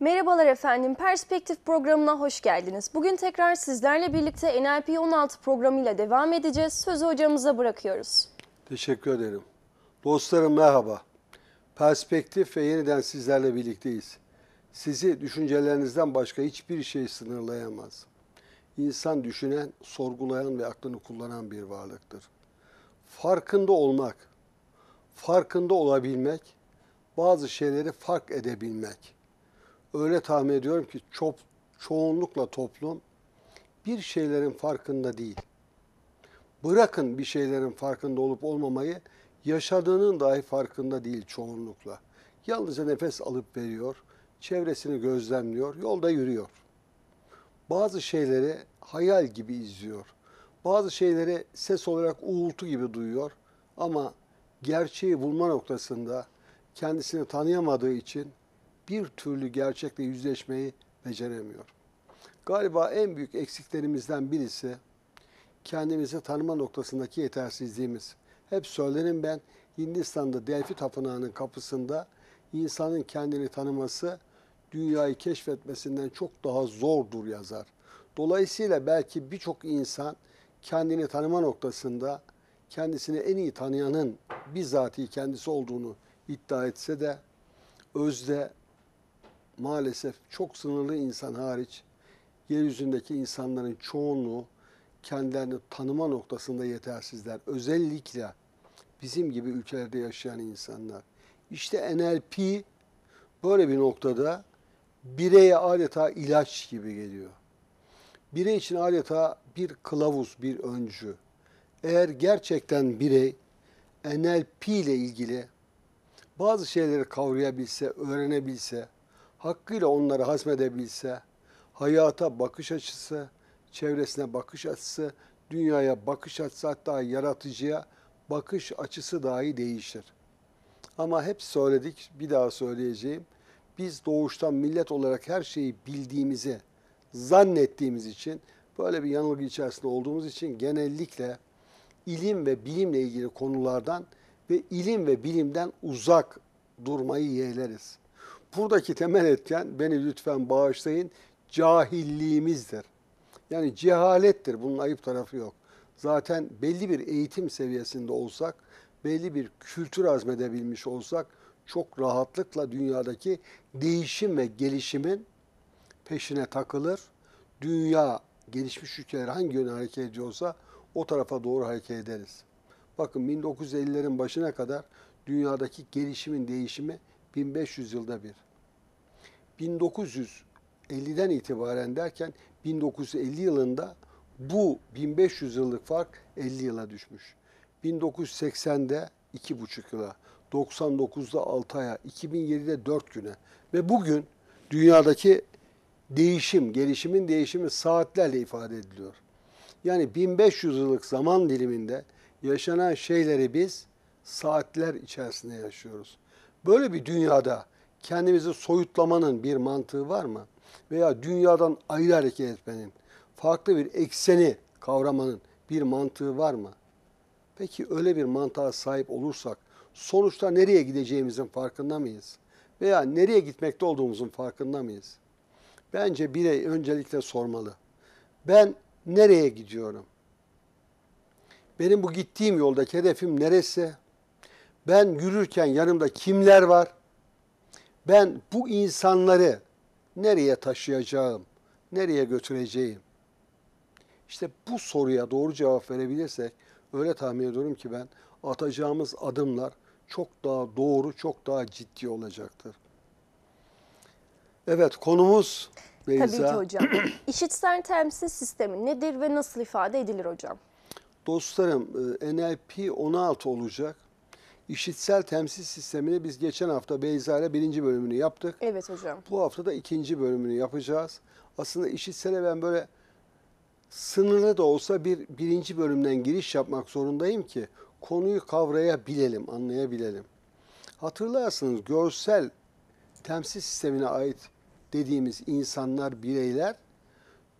Merhabalar efendim. Perspektif programına hoş geldiniz. Bugün tekrar sizlerle birlikte NLP 16 programıyla devam edeceğiz. Sözü hocamıza bırakıyoruz. Teşekkür ederim. Dostlarım merhaba. Perspektif ve yeniden sizlerle birlikteyiz. Sizi düşüncelerinizden başka hiçbir şey sınırlayamaz. İnsan düşünen, sorgulayan ve aklını kullanan bir varlıktır. Farkında olmak, farkında olabilmek, bazı şeyleri fark edebilmek öyle tahmin ediyorum ki çok çoğunlukla toplum bir şeylerin farkında değil. Bırakın bir şeylerin farkında olup olmamayı, yaşadığının dahi farkında değil çoğunlukla. Yalnızca nefes alıp veriyor, çevresini gözlemliyor, yolda yürüyor. Bazı şeyleri hayal gibi izliyor. Bazı şeyleri ses olarak uğultu gibi duyuyor ama gerçeği bulma noktasında kendisini tanıyamadığı için bir türlü gerçekle yüzleşmeyi beceremiyor. Galiba en büyük eksiklerimizden birisi kendimizi tanıma noktasındaki yetersizliğimiz. Hep söylerim ben Hindistan'da Delphi Tapınağı'nın kapısında insanın kendini tanıması dünyayı keşfetmesinden çok daha zordur yazar. Dolayısıyla belki birçok insan kendini tanıma noktasında kendisini en iyi tanıyanın bizatihi kendisi olduğunu iddia etse de özde maalesef çok sınırlı insan hariç yeryüzündeki insanların çoğunluğu kendilerini tanıma noktasında yetersizler. Özellikle bizim gibi ülkelerde yaşayan insanlar. İşte NLP böyle bir noktada bireye adeta ilaç gibi geliyor. Birey için adeta bir kılavuz, bir öncü. Eğer gerçekten birey NLP ile ilgili bazı şeyleri kavrayabilse, öğrenebilse, hakkıyla onları hazmedebilse, hayata bakış açısı, çevresine bakış açısı, dünyaya bakış açısı hatta yaratıcıya bakış açısı dahi değişir. Ama hep söyledik, bir daha söyleyeceğim. Biz doğuştan millet olarak her şeyi bildiğimizi zannettiğimiz için, böyle bir yanılgı içerisinde olduğumuz için genellikle ilim ve bilimle ilgili konulardan ve ilim ve bilimden uzak durmayı yeğleriz buradaki temel etken beni lütfen bağışlayın cahilliğimizdir. Yani cehalettir. Bunun ayıp tarafı yok. Zaten belli bir eğitim seviyesinde olsak, belli bir kültür azmedebilmiş olsak çok rahatlıkla dünyadaki değişim ve gelişimin peşine takılır. Dünya gelişmiş ülkeler hangi yöne hareket ediyorsa o tarafa doğru hareket ederiz. Bakın 1950'lerin başına kadar dünyadaki gelişimin değişimi 1500 yılda bir. 1950'den itibaren derken 1950 yılında bu 1500 yıllık fark 50 yıla düşmüş. 1980'de 2,5 yıla, 99'da 6 aya, 2007'de 4 güne ve bugün dünyadaki değişim, gelişimin değişimi saatlerle ifade ediliyor. Yani 1500 yıllık zaman diliminde yaşanan şeyleri biz saatler içerisinde yaşıyoruz. Böyle bir dünyada kendimizi soyutlamanın bir mantığı var mı? Veya dünyadan ayrı hareket etmenin, farklı bir ekseni kavramanın bir mantığı var mı? Peki öyle bir mantığa sahip olursak sonuçta nereye gideceğimizin farkında mıyız? Veya nereye gitmekte olduğumuzun farkında mıyız? Bence birey öncelikle sormalı. Ben nereye gidiyorum? Benim bu gittiğim yoldaki hedefim neresi? Ben yürürken yanımda kimler var? Ben bu insanları nereye taşıyacağım? Nereye götüreceğim? İşte bu soruya doğru cevap verebilirsek öyle tahmin ediyorum ki ben atacağımız adımlar çok daha doğru, çok daha ciddi olacaktır. Evet konumuz Beyza. Tabii ki hocam. İşitsel temsil sistemi nedir ve nasıl ifade edilir hocam? Dostlarım e, NLP 16 olacak. İşitsel temsil sistemini biz geçen hafta Beyza ile birinci bölümünü yaptık. Evet hocam. Bu hafta da ikinci bölümünü yapacağız. Aslında işitsele ben böyle sınırlı da olsa bir birinci bölümden giriş yapmak zorundayım ki konuyu kavrayabilelim, anlayabilelim. Hatırlarsınız görsel temsil sistemine ait dediğimiz insanlar, bireyler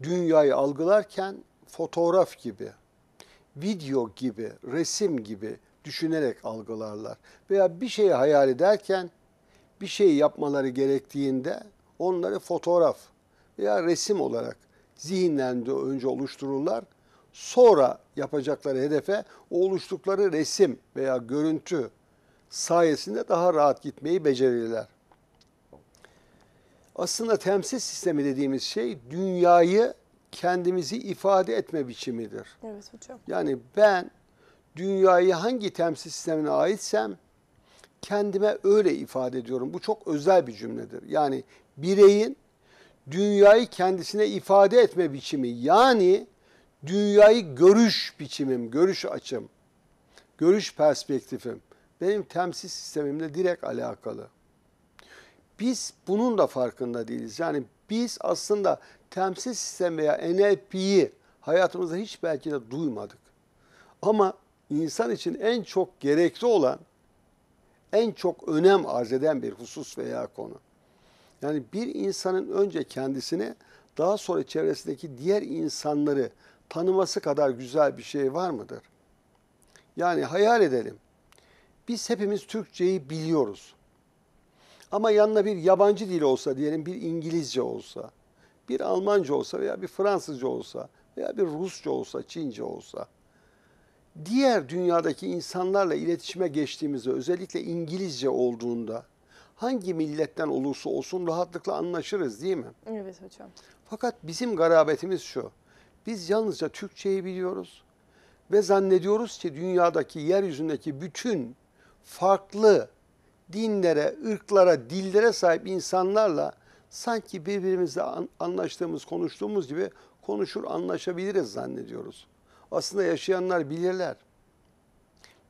dünyayı algılarken fotoğraf gibi, video gibi, resim gibi, düşünerek algılarlar. Veya bir şeyi hayal ederken bir şey yapmaları gerektiğinde onları fotoğraf veya resim olarak zihinlerinde önce oluştururlar. Sonra yapacakları hedefe o oluştukları resim veya görüntü sayesinde daha rahat gitmeyi becerirler. Aslında temsil sistemi dediğimiz şey dünyayı kendimizi ifade etme biçimidir. Evet hocam. Yani ben dünyayı hangi temsil sistemine aitsem kendime öyle ifade ediyorum. Bu çok özel bir cümledir. Yani bireyin dünyayı kendisine ifade etme biçimi yani dünyayı görüş biçimim, görüş açım, görüş perspektifim benim temsil sistemimle direkt alakalı. Biz bunun da farkında değiliz. Yani biz aslında temsil sistem veya NLP'yi hayatımızda hiç belki de duymadık. Ama insan için en çok gerekli olan, en çok önem arz eden bir husus veya konu. Yani bir insanın önce kendisini, daha sonra çevresindeki diğer insanları tanıması kadar güzel bir şey var mıdır? Yani hayal edelim. Biz hepimiz Türkçeyi biliyoruz. Ama yanına bir yabancı dil olsa diyelim, bir İngilizce olsa, bir Almanca olsa veya bir Fransızca olsa veya bir Rusça olsa, Çince olsa diğer dünyadaki insanlarla iletişime geçtiğimizde özellikle İngilizce olduğunda hangi milletten olursa olsun rahatlıkla anlaşırız değil mi? Evet hocam. Fakat bizim garabetimiz şu. Biz yalnızca Türkçeyi biliyoruz ve zannediyoruz ki dünyadaki yeryüzündeki bütün farklı dinlere, ırklara, dillere sahip insanlarla sanki birbirimizle anlaştığımız, konuştuğumuz gibi konuşur, anlaşabiliriz zannediyoruz aslında yaşayanlar bilirler.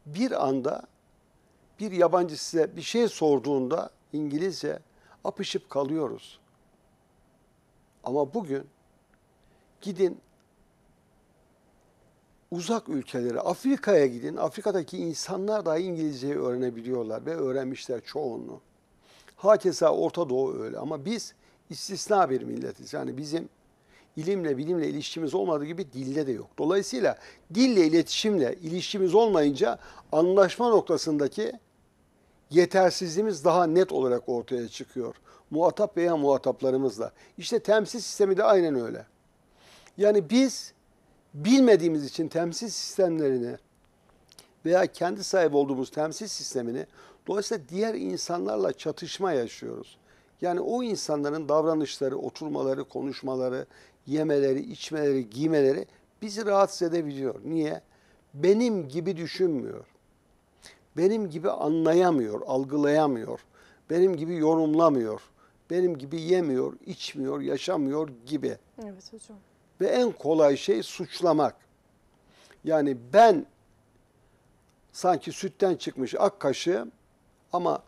Bir anda bir yabancı size bir şey sorduğunda İngilizce apışıp kalıyoruz. Ama bugün gidin uzak ülkelere, Afrika'ya gidin. Afrika'daki insanlar dahi İngilizceyi öğrenebiliyorlar ve öğrenmişler çoğunluğu. Hakeza Orta Doğu öyle ama biz istisna bir milletiz. Yani bizim ilimle bilimle ilişkimiz olmadığı gibi dille de yok. Dolayısıyla dille iletişimle ilişkimiz olmayınca anlaşma noktasındaki yetersizliğimiz daha net olarak ortaya çıkıyor. Muhatap veya muhataplarımızla. İşte temsil sistemi de aynen öyle. Yani biz bilmediğimiz için temsil sistemlerini veya kendi sahip olduğumuz temsil sistemini dolayısıyla diğer insanlarla çatışma yaşıyoruz. Yani o insanların davranışları, oturmaları, konuşmaları, yemeleri, içmeleri, giymeleri bizi rahatsız edebiliyor. Niye? Benim gibi düşünmüyor. Benim gibi anlayamıyor, algılayamıyor. Benim gibi yorumlamıyor. Benim gibi yemiyor, içmiyor, yaşamıyor gibi. Evet hocam. Ve en kolay şey suçlamak. Yani ben sanki sütten çıkmış ak kaşığım ama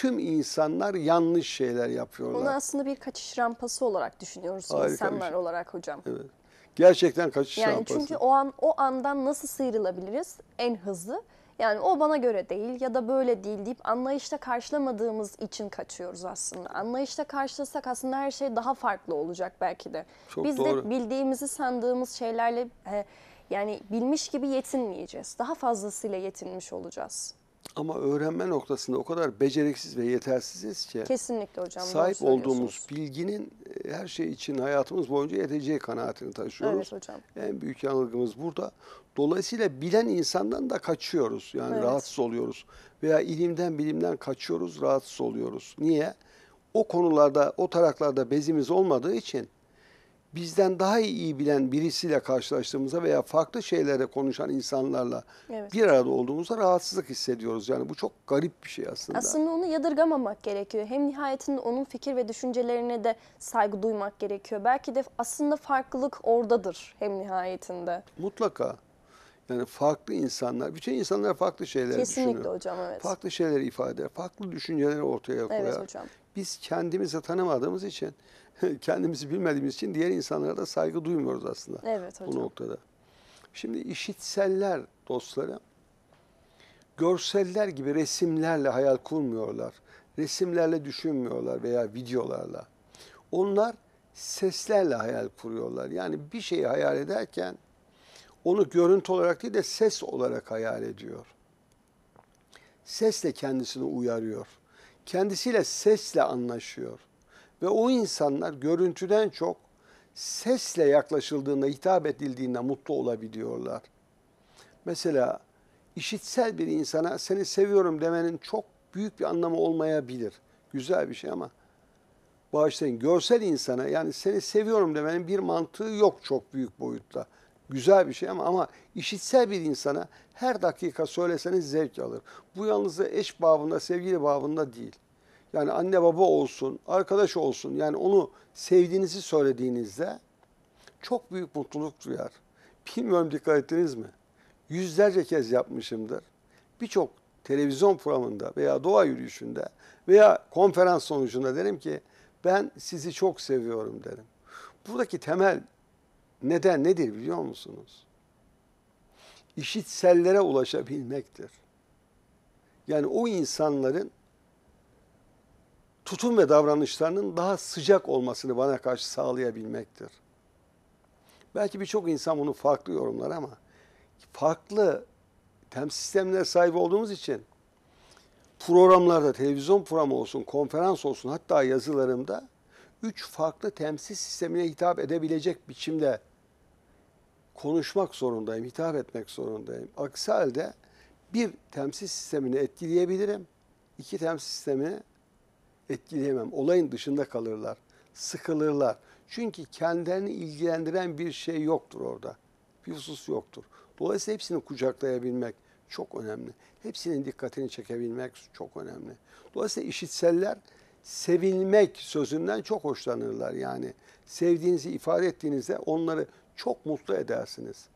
tüm insanlar yanlış şeyler yapıyorlar. Bunu aslında bir kaçış rampası olarak düşünüyoruz Harika şey. insanlar şey. olarak hocam. Evet. Gerçekten kaçış yani rampası. Çünkü o an o andan nasıl sıyrılabiliriz en hızlı? Yani o bana göre değil ya da böyle değil deyip anlayışla karşılamadığımız için kaçıyoruz aslında. Anlayışla karşılasak aslında her şey daha farklı olacak belki de. Çok Biz doğru. de bildiğimizi sandığımız şeylerle e, yani bilmiş gibi yetinmeyeceğiz. Daha fazlasıyla yetinmiş olacağız. Ama öğrenme noktasında o kadar beceriksiz ve yetersiziz ki Kesinlikle hocam. sahip olduğumuz bilginin e, her şey için hayatımız boyunca yeteceği kanaatini taşıyoruz. Evet hocam. En büyük yanılgımız burada. Dolayısıyla bilen insandan da kaçıyoruz. Yani Evet. rahatsız oluyoruz. Veya ilimden bilimden kaçıyoruz, rahatsız oluyoruz. Niye? O konularda, o taraklarda bezimiz olmadığı için bizden daha iyi bilen birisiyle karşılaştığımızda veya farklı şeylere konuşan insanlarla evet. bir arada olduğumuzda rahatsızlık hissediyoruz. Yani bu çok garip bir şey aslında. Aslında onu yadırgamamak gerekiyor. Hem nihayetinde onun fikir ve düşüncelerine de saygı duymak gerekiyor. Belki de aslında farklılık oradadır hem nihayetinde. Mutlaka. Yani farklı insanlar, bütün insanlar farklı şeyler Kesinlikle düşünüyor. hocam evet. Farklı şeyler ifade eder, farklı düşünceleri ortaya koyar. Evet hocam. Biz kendimizi tanımadığımız için kendimizi bilmediğimiz için diğer insanlara da saygı duymuyoruz aslında. Evet hocam. Bu noktada. Şimdi işitseller dostlarım görseller gibi resimlerle hayal kurmuyorlar. Resimlerle düşünmüyorlar veya videolarla. Onlar seslerle hayal kuruyorlar. Yani bir şeyi hayal ederken onu görüntü olarak değil de ses olarak hayal ediyor. Sesle kendisini uyarıyor. Kendisiyle sesle anlaşıyor. Ve o insanlar görüntüden çok sesle yaklaşıldığında, hitap edildiğinde mutlu olabiliyorlar. Mesela işitsel bir insana seni seviyorum demenin çok büyük bir anlamı olmayabilir. Güzel bir şey ama bağışlayın. Görsel insana yani seni seviyorum demenin bir mantığı yok çok büyük boyutta. Güzel bir şey ama ama işitsel bir insana her dakika söyleseniz zevk alır. Bu yalnızca eş babında, sevgili babında değil yani anne baba olsun, arkadaş olsun yani onu sevdiğinizi söylediğinizde çok büyük mutluluk duyar. Bilmiyorum dikkat ettiniz mi? Yüzlerce kez yapmışımdır. Birçok televizyon programında veya doğa yürüyüşünde veya konferans sonucunda derim ki ben sizi çok seviyorum derim. Buradaki temel neden nedir biliyor musunuz? İşitsellere ulaşabilmektir. Yani o insanların tutum ve davranışlarının daha sıcak olmasını bana karşı sağlayabilmektir. Belki birçok insan bunu farklı yorumlar ama farklı tem sistemler sahibi olduğumuz için programlarda, televizyon programı olsun, konferans olsun hatta yazılarımda üç farklı temsil sistemine hitap edebilecek biçimde konuşmak zorundayım, hitap etmek zorundayım. Aksi halde bir temsil sistemini etkileyebilirim, iki temsil sistemini etkileyemem. Olayın dışında kalırlar, sıkılırlar. Çünkü kendilerini ilgilendiren bir şey yoktur orada. Bir husus yoktur. Dolayısıyla hepsini kucaklayabilmek çok önemli. Hepsinin dikkatini çekebilmek çok önemli. Dolayısıyla işitseller sevilmek sözünden çok hoşlanırlar. Yani sevdiğinizi ifade ettiğinizde onları çok mutlu edersiniz.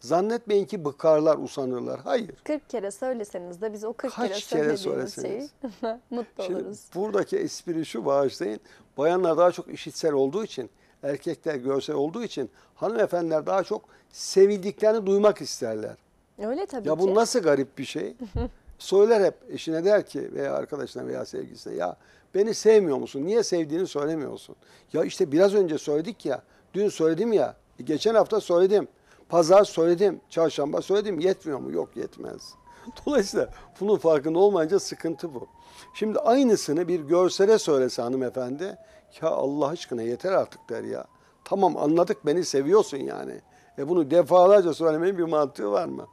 Zannetmeyin ki bıkarlar, usanırlar. Hayır. 40 kere söyleseniz de biz o 40 Kaç kere, kere söyleseniz şeyi mutlu Şimdi oluruz. Buradaki espri şu bağışlayın. Bayanlar daha çok işitsel olduğu için, erkekler görsel olduğu için hanımefendiler daha çok sevildiklerini duymak isterler. Öyle tabii ya ki. Ya bu nasıl garip bir şey? Söyler hep eşine der ki veya arkadaşına veya sevgilisine ya beni sevmiyor musun? Niye sevdiğini söylemiyorsun? Ya işte biraz önce söyledik ya, dün söyledim ya, geçen hafta söyledim. Pazar söyledim, çarşamba söyledim yetmiyor mu? Yok yetmez. Dolayısıyla bunun farkında olmayınca sıkıntı bu. Şimdi aynısını bir görsele söylese hanımefendi, ya Allah aşkına yeter artık der ya. Tamam anladık beni seviyorsun yani. E bunu defalarca söylemenin bir mantığı var mı?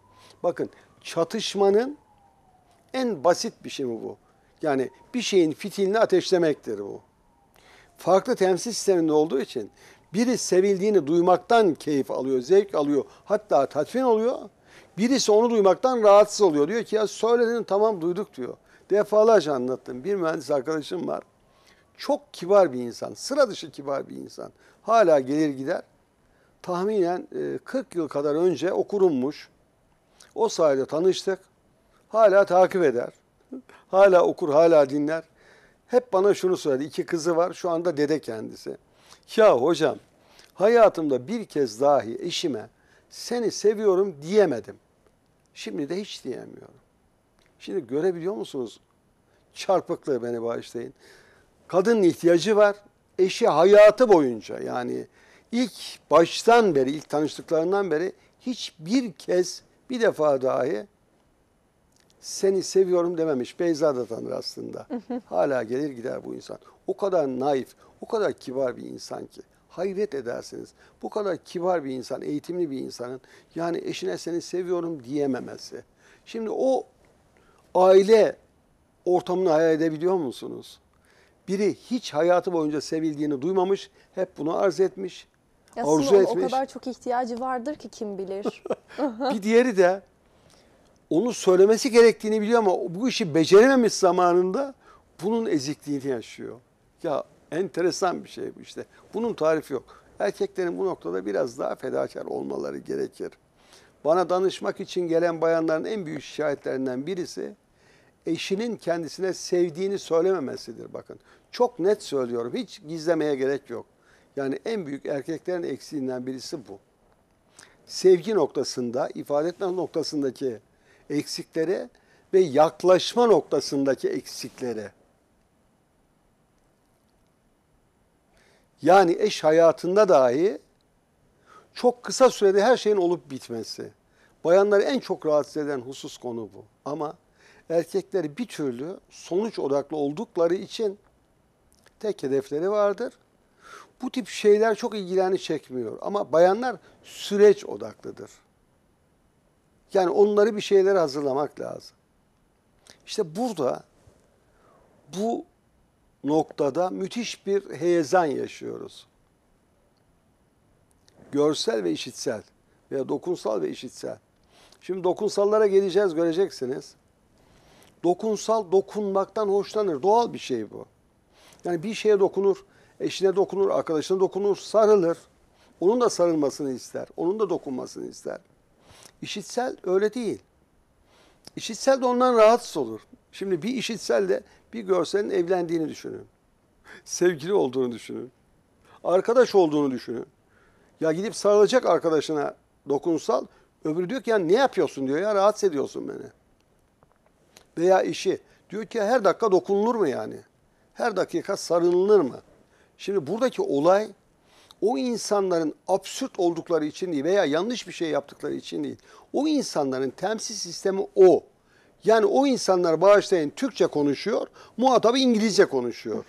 Bakın çatışmanın en basit bir şey mi bu? Yani bir şeyin fitilini ateşlemektir bu. Farklı temsil sisteminde olduğu için biri sevildiğini duymaktan keyif alıyor, zevk alıyor, hatta tatmin oluyor. Birisi onu duymaktan rahatsız oluyor. Diyor ki ya söyledin tamam duyduk diyor. Defalarca anlattım. Bir mühendis arkadaşım var. Çok kibar bir insan, sıra dışı kibar bir insan. Hala gelir gider. Tahminen 40 e, yıl kadar önce okurummuş. O sayede tanıştık. Hala takip eder. Hala okur, hala dinler. Hep bana şunu söyledi. İki kızı var. Şu anda dede kendisi. Ya hocam Hayatımda bir kez dahi eşime seni seviyorum diyemedim. Şimdi de hiç diyemiyorum. Şimdi görebiliyor musunuz? Çarpıklığı beni bağışlayın. Kadının ihtiyacı var. Eşi hayatı boyunca yani ilk baştan beri, ilk tanıştıklarından beri hiçbir kez bir defa dahi seni seviyorum dememiş. Beyza da tanır aslında. Hala gelir gider bu insan. O kadar naif, o kadar kibar bir insan ki hayret edersiniz. Bu kadar kibar bir insan, eğitimli bir insanın yani eşine seni seviyorum diyememesi. Şimdi o aile ortamını hayal edebiliyor musunuz? Biri hiç hayatı boyunca sevildiğini duymamış, hep bunu arz etmiş, ya arzu etmiş. O kadar çok ihtiyacı vardır ki kim bilir. bir diğeri de onu söylemesi gerektiğini biliyor ama bu işi becerememiş zamanında bunun ezikliğini yaşıyor. Ya Enteresan bir şey bu işte. Bunun tarifi yok. Erkeklerin bu noktada biraz daha fedakar olmaları gerekir. Bana danışmak için gelen bayanların en büyük şikayetlerinden birisi eşinin kendisine sevdiğini söylememesidir bakın. Çok net söylüyorum. Hiç gizlemeye gerek yok. Yani en büyük erkeklerin eksiğinden birisi bu. Sevgi noktasında, ifade etme noktasındaki eksikleri ve yaklaşma noktasındaki eksikleri. yani eş hayatında dahi çok kısa sürede her şeyin olup bitmesi. Bayanları en çok rahatsız eden husus konu bu. Ama erkekleri bir türlü sonuç odaklı oldukları için tek hedefleri vardır. Bu tip şeyler çok ilgilerini çekmiyor ama bayanlar süreç odaklıdır. Yani onları bir şeylere hazırlamak lazım. İşte burada bu noktada müthiş bir heyecan yaşıyoruz. Görsel ve işitsel veya dokunsal ve işitsel. Şimdi dokunsallara geleceğiz göreceksiniz. Dokunsal dokunmaktan hoşlanır. Doğal bir şey bu. Yani bir şeye dokunur, eşine dokunur, arkadaşına dokunur, sarılır. Onun da sarılmasını ister, onun da dokunmasını ister. İşitsel öyle değil. İşitsel de ondan rahatsız olur. Şimdi bir işitsel de bir görselin evlendiğini düşünün. Sevgili olduğunu düşünün. Arkadaş olduğunu düşünün. Ya gidip sarılacak arkadaşına dokunsal. Öbürü diyor ki ya ne yapıyorsun diyor ya rahatsız ediyorsun beni. Veya işi. Diyor ki her dakika dokunulur mu yani? Her dakika sarılınır mı? Şimdi buradaki olay o insanların absürt oldukları için değil veya yanlış bir şey yaptıkları için değil. O insanların temsil sistemi o. Yani o insanlar bağışlayın Türkçe konuşuyor, muhatabı İngilizce konuşuyor.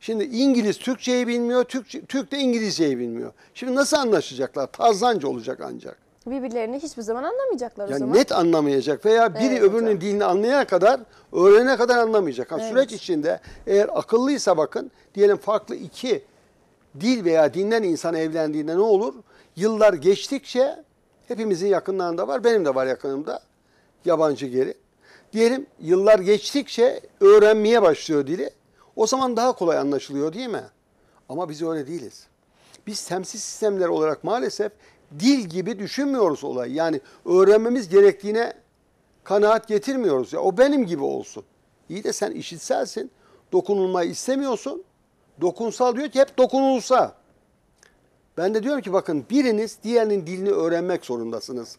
Şimdi İngiliz Türkçeyi bilmiyor, Türk, Türk de İngilizceyi bilmiyor. Şimdi nasıl anlaşacaklar? Tarzanca olacak ancak. Birbirlerini hiçbir zaman anlamayacaklar yani o zaman. Net anlamayacak veya biri evet, öbürünün hocam. dilini anlayana kadar, öğrenene kadar anlamayacak. Ha, evet. Süreç içinde eğer akıllıysa bakın, diyelim farklı iki dil veya dinden insan evlendiğinde ne olur? Yıllar geçtikçe hepimizin yakınlarında var, benim de var yakınımda yabancı geri. Diyelim yıllar geçtikçe öğrenmeye başlıyor dili. O zaman daha kolay anlaşılıyor değil mi? Ama biz öyle değiliz. Biz temsil sistemler olarak maalesef dil gibi düşünmüyoruz olay. Yani öğrenmemiz gerektiğine kanaat getirmiyoruz. Ya o benim gibi olsun. İyi de sen işitselsin. Dokunulmayı istemiyorsun. Dokunsal diyor ki hep dokunulsa. Ben de diyorum ki bakın biriniz diğerinin dilini öğrenmek zorundasınız.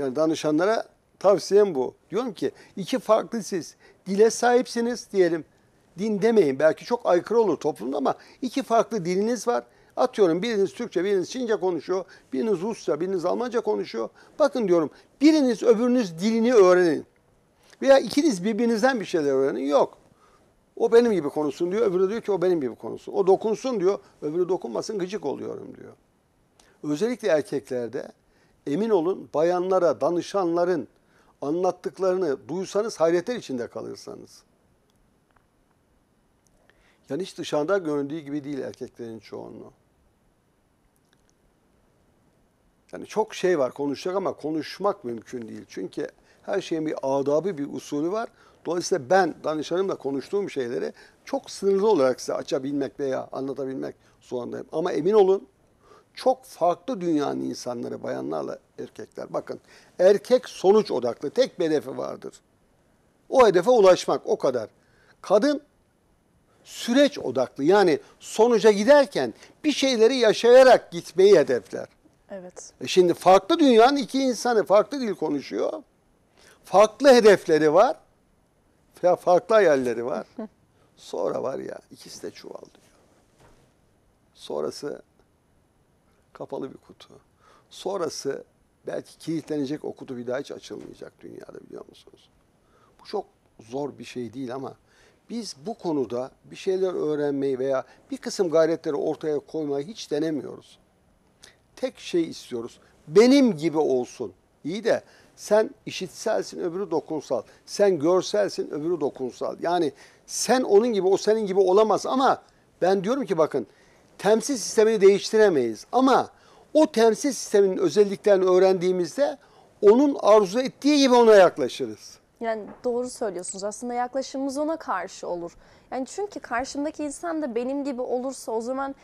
Yani danışanlara tavsiyem bu. Diyorum ki iki farklı siz dile sahipsiniz diyelim. Din demeyin belki çok aykırı olur toplumda ama iki farklı diliniz var. Atıyorum biriniz Türkçe, biriniz Çince konuşuyor, biriniz Rusça, biriniz Almanca konuşuyor. Bakın diyorum biriniz öbürünüz dilini öğrenin. Veya ikiniz birbirinizden bir şeyler öğrenin. Yok. O benim gibi konuşsun diyor, öbürü diyor ki o benim gibi konuşsun. O dokunsun diyor, öbürü dokunmasın gıcık oluyorum diyor. Özellikle erkeklerde emin olun bayanlara, danışanların anlattıklarını duysanız hayretler içinde kalırsanız. Yani hiç dışarıda göründüğü gibi değil erkeklerin çoğunluğu. Yani çok şey var konuşacak ama konuşmak mümkün değil. Çünkü her şeyin bir adabı, bir usulü var. Dolayısıyla ben danışanımla konuştuğum şeyleri çok sınırlı olarak size açabilmek veya anlatabilmek zorundayım. Ama emin olun çok farklı dünyanın insanları, bayanlarla erkekler. Bakın erkek sonuç odaklı. Tek bir hedefi vardır. O hedefe ulaşmak o kadar. Kadın süreç odaklı. Yani sonuca giderken bir şeyleri yaşayarak gitmeyi hedefler. Evet. E şimdi farklı dünyanın iki insanı farklı dil konuşuyor. Farklı hedefleri var. Farklı hayalleri var. Sonra var ya ikisi de çuval diyor. Sonrası Kapalı bir kutu. Sonrası belki kilitlenecek o kutu bir daha hiç açılmayacak dünyada biliyor musunuz? Bu çok zor bir şey değil ama biz bu konuda bir şeyler öğrenmeyi veya bir kısım gayretleri ortaya koymayı hiç denemiyoruz. Tek şey istiyoruz. Benim gibi olsun. İyi de sen işitselsin öbürü dokunsal. Sen görselsin öbürü dokunsal. Yani sen onun gibi o senin gibi olamaz ama ben diyorum ki bakın temsil sistemini değiştiremeyiz. Ama o temsil sisteminin özelliklerini öğrendiğimizde onun arzu ettiği gibi ona yaklaşırız. Yani doğru söylüyorsunuz. Aslında yaklaşımımız ona karşı olur. Yani çünkü karşımdaki insan da benim gibi olursa o zaman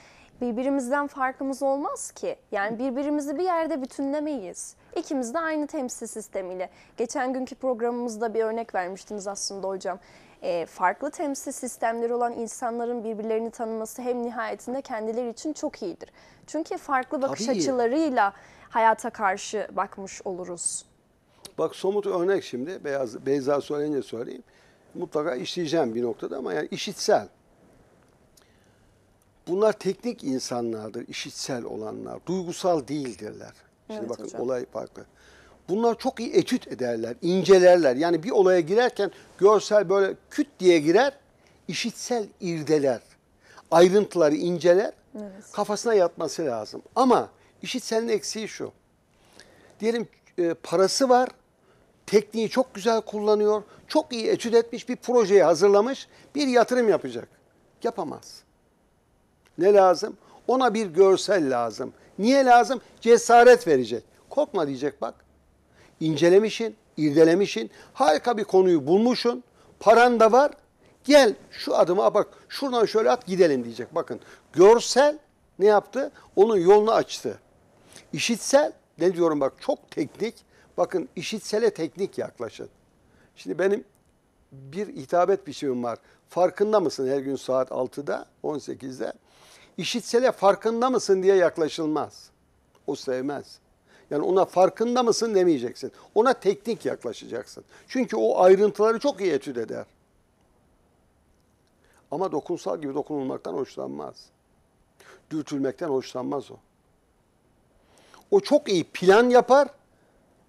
birbirimizden farkımız olmaz ki. Yani birbirimizi bir yerde bütünlemeyiz. İkimiz de aynı temsil sistemiyle. Geçen günkü programımızda bir örnek vermiştiniz aslında hocam. E, farklı temsil sistemleri olan insanların birbirlerini tanıması hem nihayetinde kendileri için çok iyidir. Çünkü farklı bakış Tabii. açılarıyla hayata karşı bakmış oluruz. Bak somut örnek şimdi Beyaz, Beyza söyleyince söyleyeyim. Mutlaka işleyeceğim bir noktada ama yani işitsel. Bunlar teknik insanlardır, işitsel olanlar. Duygusal değildirler. Şimdi evet, bakın hocam. olay farklı. Bunlar çok iyi etüt ederler, incelerler. Yani bir olaya girerken görsel böyle küt diye girer, işitsel irdeler. Ayrıntıları inceler, evet. kafasına yatması lazım. Ama işitselin eksiği şu. Diyelim e, parası var, tekniği çok güzel kullanıyor, çok iyi etüt etmiş, bir projeyi hazırlamış, bir yatırım yapacak. Yapamaz. Ne lazım? Ona bir görsel lazım. Niye lazım? Cesaret verecek. Korkma diyecek bak incelemişin, irdelemişin. Harika bir konuyu bulmuşun, Paran da var. Gel şu adıma bak şuradan şöyle at gidelim diyecek. Bakın görsel ne yaptı? Onun yolunu açtı. İşitsel ne diyorum bak çok teknik. Bakın işitsele teknik yaklaşın. Şimdi benim bir hitabet biçimim var. Farkında mısın her gün saat 6'da, 18'de? İşitsele farkında mısın diye yaklaşılmaz. O sevmez. Yani ona farkında mısın demeyeceksin. Ona teknik yaklaşacaksın. Çünkü o ayrıntıları çok iyi etüt eder. Ama dokunsal gibi dokunulmaktan hoşlanmaz. Dürtülmekten hoşlanmaz o. O çok iyi plan yapar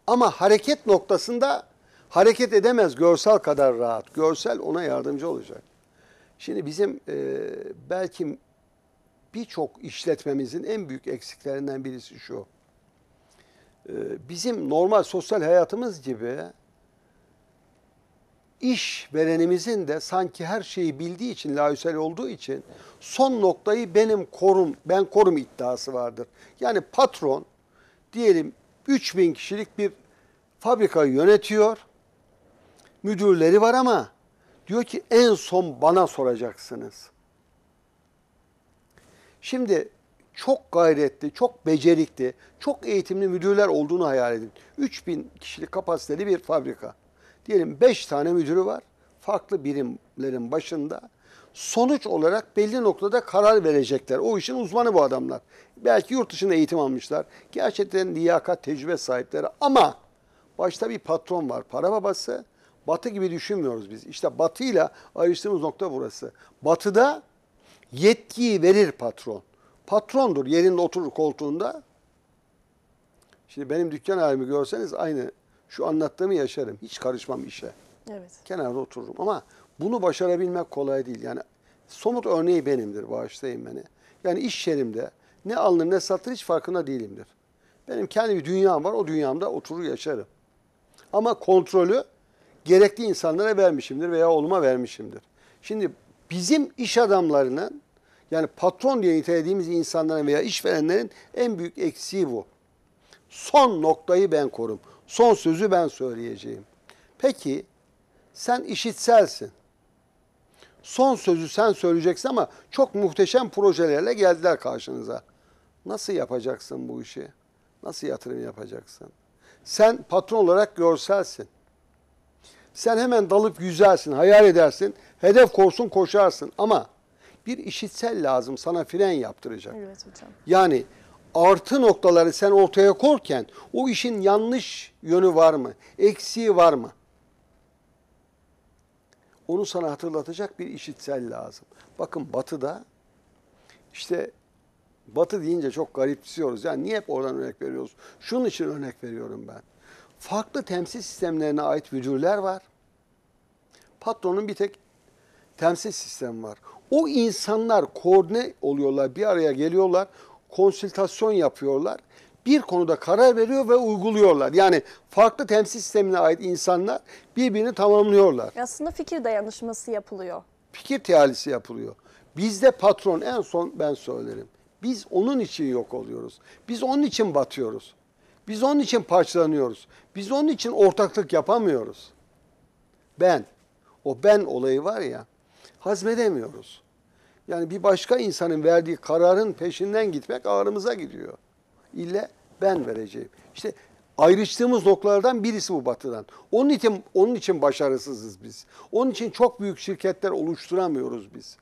ama hareket noktasında hareket edemez görsel kadar rahat. Görsel ona yardımcı olacak. Şimdi bizim e, belki birçok işletmemizin en büyük eksiklerinden birisi şu. Ee, bizim normal sosyal hayatımız gibi iş verenimizin de sanki her şeyi bildiği için, layüsel olduğu için son noktayı benim korum, ben korum iddiası vardır. Yani patron diyelim 3000 kişilik bir fabrikayı yönetiyor. Müdürleri var ama diyor ki en son bana soracaksınız. Şimdi çok gayretli, çok becerikli, çok eğitimli müdürler olduğunu hayal edin. 3000 kişilik kapasiteli bir fabrika. Diyelim 5 tane müdürü var. Farklı birimlerin başında. Sonuç olarak belli noktada karar verecekler. O işin uzmanı bu adamlar. Belki yurt dışında eğitim almışlar. Gerçekten liyakat, tecrübe sahipleri ama başta bir patron var. Para babası. Batı gibi düşünmüyoruz biz. İşte batıyla ayrıştığımız nokta burası. Batıda yetkiyi verir patron patrondur. Yerinde oturur koltuğunda. Şimdi benim dükkan halimi görseniz aynı şu anlattığımı yaşarım. Hiç karışmam işe. Evet. Kenarda otururum ama bunu başarabilmek kolay değil. Yani somut örneği benimdir. Bağışlayın beni. Yani iş yerimde ne alınır ne satır hiç farkında değilimdir. Benim kendi bir dünyam var. O dünyamda oturur yaşarım. Ama kontrolü gerekli insanlara vermişimdir veya oluma vermişimdir. Şimdi bizim iş adamlarının yani patron diye nitelediğimiz insanların veya işverenlerin en büyük eksiği bu. Son noktayı ben korum. Son sözü ben söyleyeceğim. Peki sen işitselsin. Son sözü sen söyleyeceksin ama çok muhteşem projelerle geldiler karşınıza. Nasıl yapacaksın bu işi? Nasıl yatırım yapacaksın? Sen patron olarak görselsin. Sen hemen dalıp yüzersin, hayal edersin, hedef korsun koşarsın ama bir işitsel lazım sana fren yaptıracak. Evet hocam. Yani artı noktaları sen ortaya korken o işin yanlış yönü var mı? Eksiği var mı? Onu sana hatırlatacak bir işitsel lazım. Bakın batıda işte batı deyince çok garipsiyoruz. Yani niye hep oradan örnek veriyoruz? Şunun için örnek veriyorum ben. Farklı temsil sistemlerine ait vücutlar var. Patronun bir tek temsil sistem var. O insanlar koordine oluyorlar, bir araya geliyorlar, konsültasyon yapıyorlar. Bir konuda karar veriyor ve uyguluyorlar. Yani farklı temsil sistemine ait insanlar birbirini tamamlıyorlar. Aslında fikir dayanışması yapılıyor. Fikir tealisi yapılıyor. Bizde patron en son ben söylerim. Biz onun için yok oluyoruz. Biz onun için batıyoruz. Biz onun için parçalanıyoruz. Biz onun için ortaklık yapamıyoruz. Ben. O ben olayı var ya hazmedemiyoruz. Yani bir başka insanın verdiği kararın peşinden gitmek ağrımıza gidiyor. İlle ben vereceğim. İşte ayrıştığımız noktalardan birisi bu batıdan. Onun için onun için başarısızız biz. Onun için çok büyük şirketler oluşturamıyoruz biz.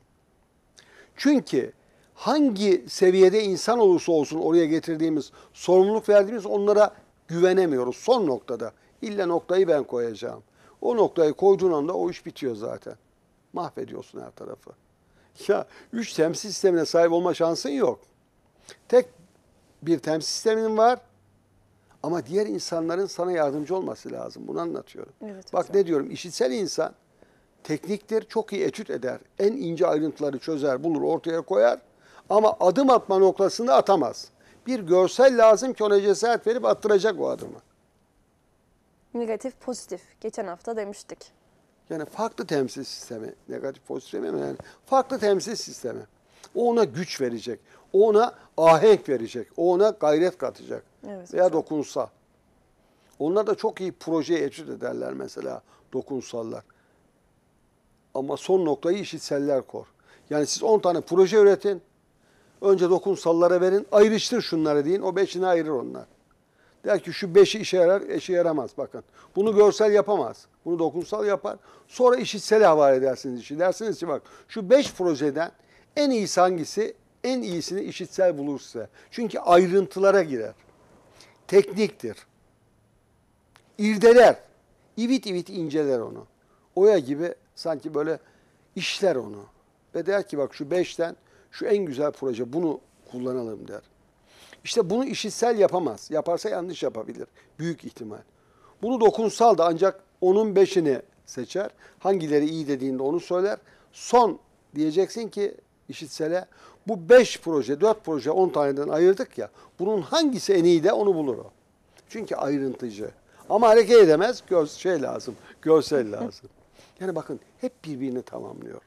Çünkü hangi seviyede insan olursa olsun oraya getirdiğimiz, sorumluluk verdiğimiz onlara güvenemiyoruz son noktada. İlla noktayı ben koyacağım. O noktayı koyduğun anda o iş bitiyor zaten. Mahvediyorsun her tarafı. Ya üç temsil sistemine sahip olma şansın yok. Tek bir temsil sistemin var ama diğer insanların sana yardımcı olması lazım. Bunu anlatıyorum. Evet, Bak hocam. ne diyorum işitsel insan tekniktir, çok iyi etüt eder. En ince ayrıntıları çözer, bulur, ortaya koyar. Ama adım atma noktasında atamaz. Bir görsel lazım ki ona cesaret verip attıracak o adımı. Negatif pozitif. Geçen hafta demiştik. Yani farklı temsil sistemi, negatif pozitif ama yani farklı temsil sistemi. O ona güç verecek, o ona ahenk verecek, o ona gayret katacak evet, veya hocam. dokunsa. Onlar da çok iyi proje etüt ederler mesela dokunsallar. Ama son noktayı işitseller kor. Yani siz 10 tane proje üretin, önce dokunsallara verin, ayrıştır şunları deyin, o 5'ini ayırır onlar. Der ki şu beşi işe yarar, eşi yaramaz bakın. Bunu görsel yapamaz. Bunu dokunsal yapar. Sonra işitsel havale edersiniz işi. Dersiniz ki bak şu beş projeden en iyisi hangisi? En iyisini işitsel bulur size. Çünkü ayrıntılara girer. Tekniktir. İrdeler. İvit ivit inceler onu. Oya gibi sanki böyle işler onu. Ve der ki bak şu beşten şu en güzel proje bunu kullanalım der. İşte bunu işitsel yapamaz. Yaparsa yanlış yapabilir. Büyük ihtimal. Bunu dokunsal da ancak onun beşini seçer. Hangileri iyi dediğinde onu söyler. Son diyeceksin ki işitsele bu beş proje, dört proje, on taneden ayırdık ya. Bunun hangisi en iyi de onu bulur o. Çünkü ayrıntıcı. Ama hareket edemez. Göz, şey lazım. Görsel lazım. Yani bakın hep birbirini tamamlıyor.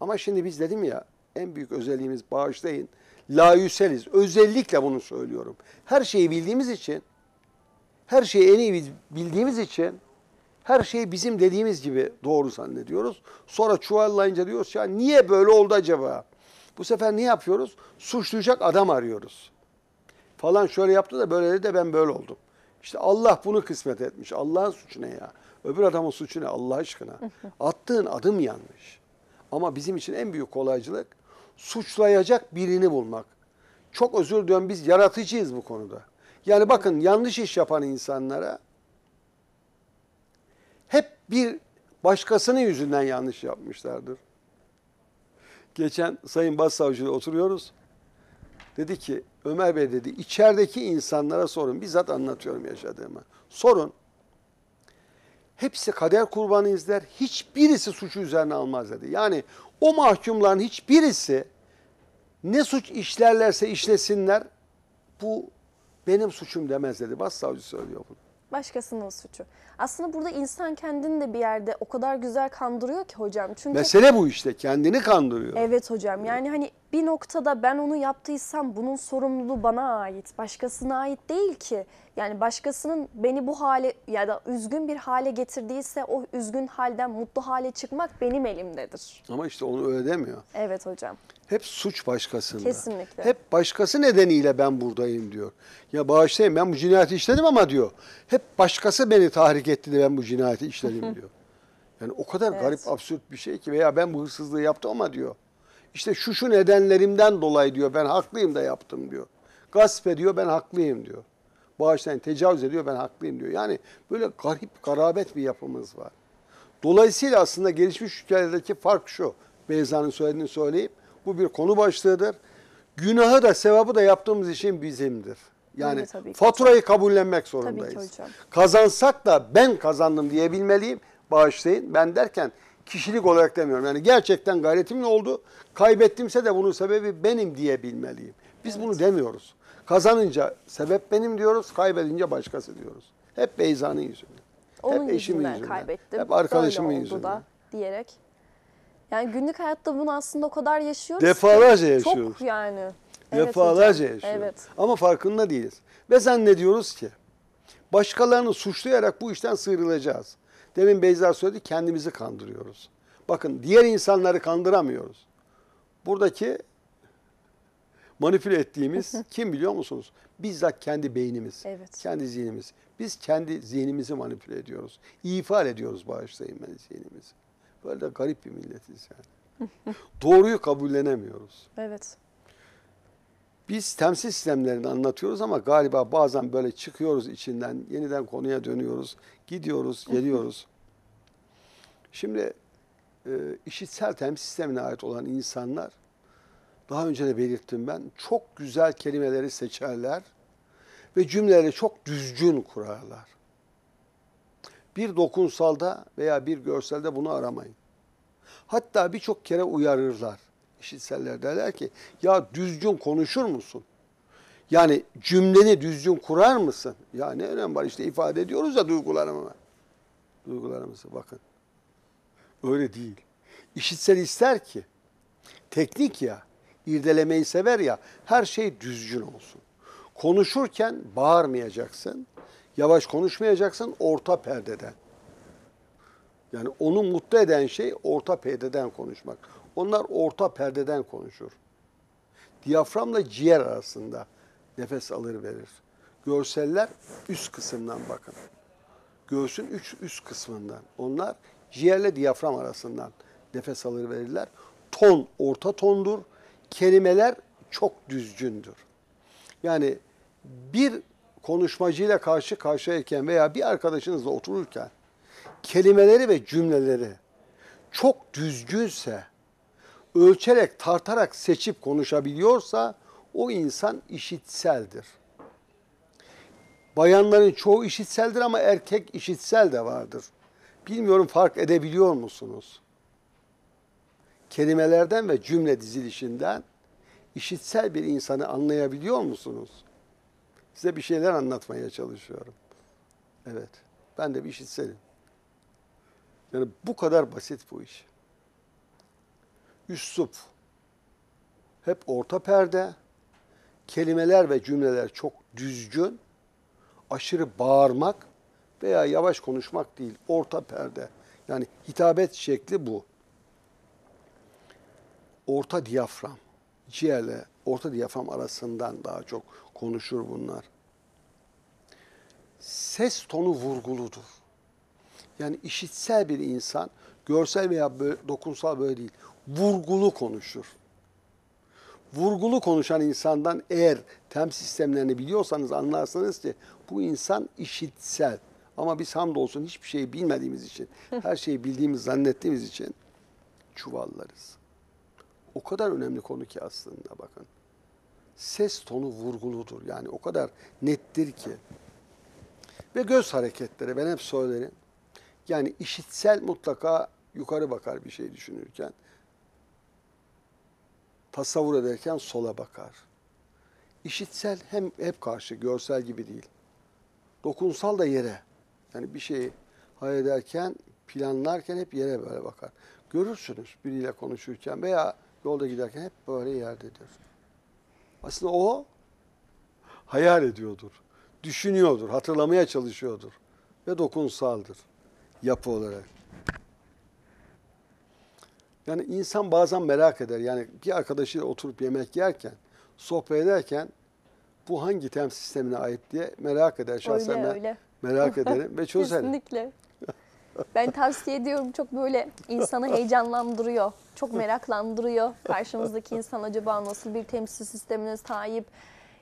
Ama şimdi biz dedim ya en büyük özelliğimiz bağışlayın layüseliz. Özellikle bunu söylüyorum. Her şeyi bildiğimiz için, her şeyi en iyi bildiğimiz için her şeyi bizim dediğimiz gibi doğru zannediyoruz. Sonra çuvallayınca diyoruz ya niye böyle oldu acaba? Bu sefer ne yapıyoruz? Suçlayacak adam arıyoruz. Falan şöyle yaptı da böyle de ben böyle oldum. İşte Allah bunu kısmet etmiş. Allah'ın suçu ne ya? Öbür adamın suçu ne Allah aşkına? Attığın adım yanlış. Ama bizim için en büyük kolaycılık suçlayacak birini bulmak. Çok özür diliyorum biz yaratıcıyız bu konuda. Yani bakın yanlış iş yapan insanlara hep bir başkasının yüzünden yanlış yapmışlardır. Geçen Sayın Başsavcı'da oturuyoruz. Dedi ki Ömer Bey dedi içerideki insanlara sorun. Bizzat anlatıyorum yaşadığımı. Sorun. Hepsi kader kurbanı izler. Hiçbirisi suçu üzerine almaz dedi. Yani o mahkumların hiçbirisi ne suç işlerlerse işlesinler bu benim suçum demez dedi. Başsavcı söylüyor bunu. Başkasının suçu. Aslında burada insan kendini de bir yerde o kadar güzel kandırıyor ki hocam. Çünkü Mesele bu işte kendini kandırıyor. Evet hocam yani hani bir noktada ben onu yaptıysam bunun sorumluluğu bana ait. Başkasına ait değil ki. Yani başkasının beni bu hale ya da üzgün bir hale getirdiyse o üzgün halden mutlu hale çıkmak benim elimdedir. Ama işte onu öyle demiyor. Evet hocam. Hep suç başkasında. Kesinlikle. Hep başkası nedeniyle ben buradayım diyor. Ya bağışlayın ben bu cinayeti işledim ama diyor. Hep başkası beni tahrik etti de ben bu cinayeti işledim diyor. Yani o kadar evet. garip absürt bir şey ki veya ben bu hırsızlığı yaptım ama diyor. İşte şu şu nedenlerimden dolayı diyor ben haklıyım da yaptım diyor. Gasp ediyor ben haklıyım diyor bağışlayın tecavüz ediyor ben haklıyım diyor. Yani böyle garip garabet bir yapımız var. Dolayısıyla aslında gelişmiş ülkelerdeki fark şu. Beyza'nın söylediğini söyleyeyim. Bu bir konu başlığıdır. Günahı da sevabı da yaptığımız için bizimdir. Yani Tabii faturayı kabullenmek zorundayız. Kazansak da ben kazandım diyebilmeliyim. Bağışlayın. Ben derken kişilik olarak demiyorum. Yani gerçekten gayretim ne oldu? Kaybettimse de bunun sebebi benim diyebilmeliyim. Biz evet. bunu demiyoruz. Kazanınca sebep benim diyoruz, kaybedince başkası diyoruz. Hep Beyza'nın yüzünden. Onun hep eşimin yüzünden, yüzünden kaybettim. Hep arkadaşımın oldu yüzünden. Da diyerek. Yani günlük hayatta bunu aslında o kadar yaşıyoruz. Defalarca yaşıyoruz. Çok yani. Defalarca evet, yaşıyoruz. Evet. Ama farkında değiliz. Ve zannediyoruz ki başkalarını suçlayarak bu işten sıyrılacağız. Demin Beyza söyledi kendimizi kandırıyoruz. Bakın diğer insanları kandıramıyoruz. Buradaki manipüle ettiğimiz kim biliyor musunuz? Bizzat kendi beynimiz, evet. kendi zihnimiz. Biz kendi zihnimizi manipüle ediyoruz. İfade ediyoruz bağışlayın ben zihnimizi. Böyle de garip bir milletiz yani. Doğruyu kabullenemiyoruz. Evet. Biz temsil sistemlerini anlatıyoruz ama galiba bazen böyle çıkıyoruz içinden, yeniden konuya dönüyoruz, gidiyoruz, geliyoruz. Şimdi e, işitsel temsil sistemine ait olan insanlar daha önce de belirttim ben, çok güzel kelimeleri seçerler ve cümleleri çok düzgün kurarlar. Bir dokunsalda veya bir görselde bunu aramayın. Hatta birçok kere uyarırlar. İşitseller derler ki ya düzgün konuşur musun? Yani cümleni düzgün kurar mısın? Ya ne önem var işte ifade ediyoruz ya duygularımı. Duygularımızı bakın. Öyle değil. İşitsel ister ki teknik ya irdelemeyi sever ya, her şey düzgün olsun. Konuşurken bağırmayacaksın, yavaş konuşmayacaksın orta perdeden. Yani onu mutlu eden şey orta perdeden konuşmak. Onlar orta perdeden konuşur. Diyaframla ciğer arasında nefes alır verir. Görseller üst kısımdan bakın. Göğsün üç üst kısmından. Onlar ciğerle diyafram arasından nefes alır verirler. Ton orta tondur kelimeler çok düzgündür. Yani bir konuşmacıyla karşı karşıyayken veya bir arkadaşınızla otururken kelimeleri ve cümleleri çok düzgünse, ölçerek, tartarak seçip konuşabiliyorsa o insan işitseldir. Bayanların çoğu işitseldir ama erkek işitsel de vardır. Bilmiyorum fark edebiliyor musunuz? kelimelerden ve cümle dizilişinden işitsel bir insanı anlayabiliyor musunuz? Size bir şeyler anlatmaya çalışıyorum. Evet. Ben de bir işitselim. Yani bu kadar basit bu iş. Üslup hep orta perde. Kelimeler ve cümleler çok düzgün. Aşırı bağırmak veya yavaş konuşmak değil. Orta perde. Yani hitabet şekli bu orta diyafram, ciğerle orta diyafram arasından daha çok konuşur bunlar. Ses tonu vurguludur. Yani işitsel bir insan görsel veya böyle, dokunsal böyle değil. Vurgulu konuşur. Vurgulu konuşan insandan eğer tem sistemlerini biliyorsanız anlarsınız ki bu insan işitsel. Ama biz hamdolsun hiçbir şeyi bilmediğimiz için, her şeyi bildiğimiz zannettiğimiz için çuvallarız o kadar önemli konu ki aslında bakın. Ses tonu vurguludur. Yani o kadar nettir ki. Ve göz hareketleri ben hep söylerim. Yani işitsel mutlaka yukarı bakar bir şey düşünürken. Tasavvur ederken sola bakar. İşitsel hem hep karşı, görsel gibi değil. Dokunsal da yere. Yani bir şeyi hayal ederken, planlarken hep yere böyle bakar. Görürsünüz biriyle konuşurken veya Yolda giderken hep böyle yerde diyor. Aslında o hayal ediyordur. Düşünüyordur, hatırlamaya çalışıyordur. Ve dokunsaldır yapı olarak. Yani insan bazen merak eder. Yani bir arkadaşıyla oturup yemek yerken, sohbet ederken bu hangi tem sistemine ait diye merak eder. Şahsen öyle, öyle. merak ederim ve çözerim. Kesinlikle. Ben tavsiye ediyorum çok böyle insanı heyecanlandırıyor. Çok meraklandırıyor. Karşımızdaki insan acaba nasıl bir temsil sistemine sahip?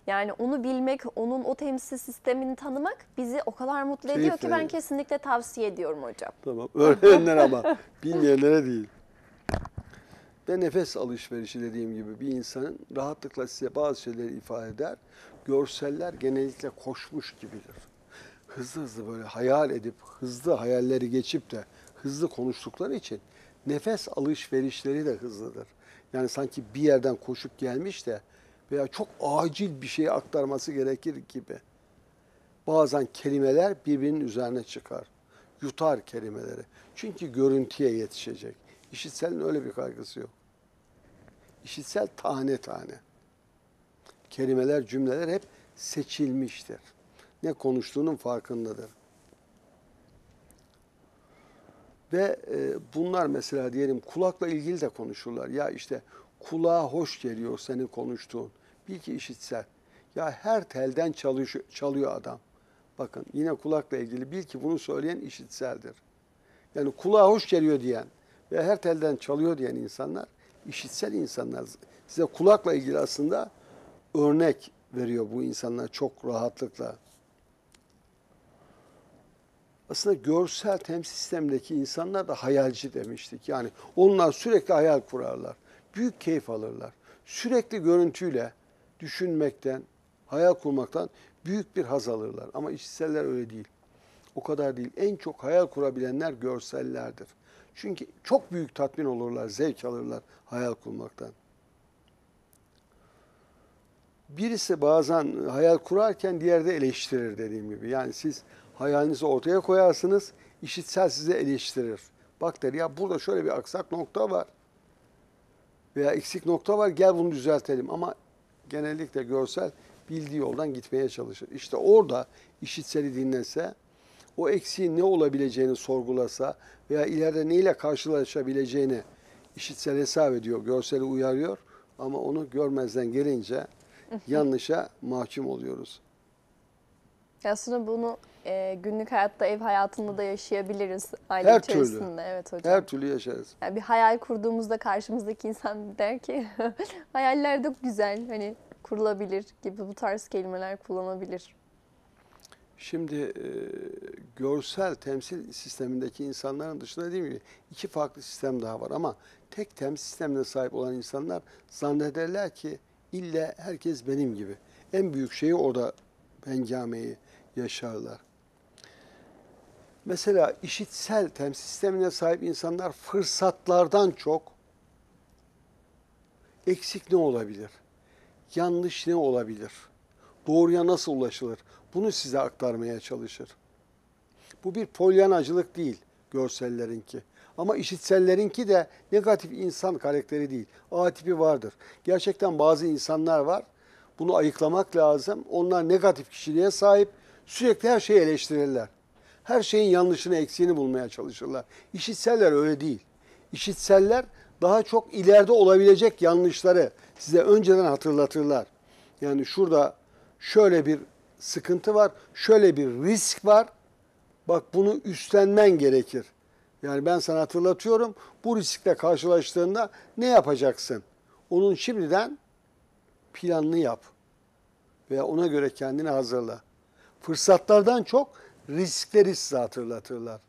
Yani onu bilmek, onun o temsil sistemini tanımak bizi o kadar mutlu Keyifle. ediyor ki ben kesinlikle tavsiye ediyorum hocam. Tamam. Öğrenenler ama bilmeyenlere değil. Ve nefes alışverişi dediğim gibi bir insanın rahatlıkla size bazı şeyleri ifade eder. Görseller genellikle koşmuş gibidir hızlı hızlı böyle hayal edip hızlı hayalleri geçip de hızlı konuştukları için nefes alışverişleri de hızlıdır. Yani sanki bir yerden koşup gelmiş de veya çok acil bir şeyi aktarması gerekir gibi. Bazen kelimeler birbirinin üzerine çıkar. Yutar kelimeleri. Çünkü görüntüye yetişecek. İşitselin öyle bir kaygısı yok. İşitsel tane tane. Kelimeler, cümleler hep seçilmiştir ne konuştuğunun farkındadır. Ve e, bunlar mesela diyelim kulakla ilgili de konuşurlar. Ya işte kulağa hoş geliyor senin konuştuğun. Bil ki işitsel. Ya her telden çalış, çalıyor adam. Bakın yine kulakla ilgili bil ki bunu söyleyen işitseldir. Yani kulağa hoş geliyor diyen ve her telden çalıyor diyen insanlar işitsel insanlar. Size kulakla ilgili aslında örnek veriyor bu insanlar çok rahatlıkla aslında görsel temsil sistemdeki insanlar da hayalci demiştik. Yani onlar sürekli hayal kurarlar. Büyük keyif alırlar. Sürekli görüntüyle düşünmekten, hayal kurmaktan büyük bir haz alırlar. Ama işseller öyle değil. O kadar değil. En çok hayal kurabilenler görsellerdir. Çünkü çok büyük tatmin olurlar, zevk alırlar hayal kurmaktan. Birisi bazen hayal kurarken diğer de eleştirir dediğim gibi. Yani siz hayalinizi ortaya koyarsınız. İşitsel sizi eleştirir. Bak der ya burada şöyle bir aksak nokta var. Veya eksik nokta var gel bunu düzeltelim. Ama genellikle görsel bildiği yoldan gitmeye çalışır. İşte orada işitseli dinlese, o eksiğin ne olabileceğini sorgulasa veya ileride neyle karşılaşabileceğini işitsel hesap ediyor, görseli uyarıyor. Ama onu görmezden gelince yanlışa mahkum oluyoruz aslında bunu e, günlük hayatta, ev hayatında da yaşayabiliriz aile Her içerisinde. Türlü. Evet hocam. Her türlü yaşarız. Yani bir hayal kurduğumuzda karşımızdaki insan der ki hayaller de güzel hani kurulabilir gibi bu tarz kelimeler kullanabilir. Şimdi e, görsel temsil sistemindeki insanların dışında değil mi? iki farklı sistem daha var ama tek temsil sistemine sahip olan insanlar zannederler ki ille herkes benim gibi. En büyük şeyi orada hengameyi, yaşarlar. Mesela işitsel temsil sistemine sahip insanlar fırsatlardan çok eksik ne olabilir? Yanlış ne olabilir? Doğruya nasıl ulaşılır? Bunu size aktarmaya çalışır. Bu bir polyanacılık değil görsellerinki. Ama işitsellerinki de negatif insan karakteri değil. A tipi vardır. Gerçekten bazı insanlar var. Bunu ayıklamak lazım. Onlar negatif kişiliğe sahip. Sürekli her şeyi eleştirirler. Her şeyin yanlışını, eksiğini bulmaya çalışırlar. İşitseller öyle değil. İşitseller daha çok ileride olabilecek yanlışları size önceden hatırlatırlar. Yani şurada şöyle bir sıkıntı var, şöyle bir risk var. Bak bunu üstlenmen gerekir. Yani ben sana hatırlatıyorum. Bu riskle karşılaştığında ne yapacaksın? Onun şimdiden planını yap veya ona göre kendini hazırla fırsatlardan çok riskleri size hatırlatırlar.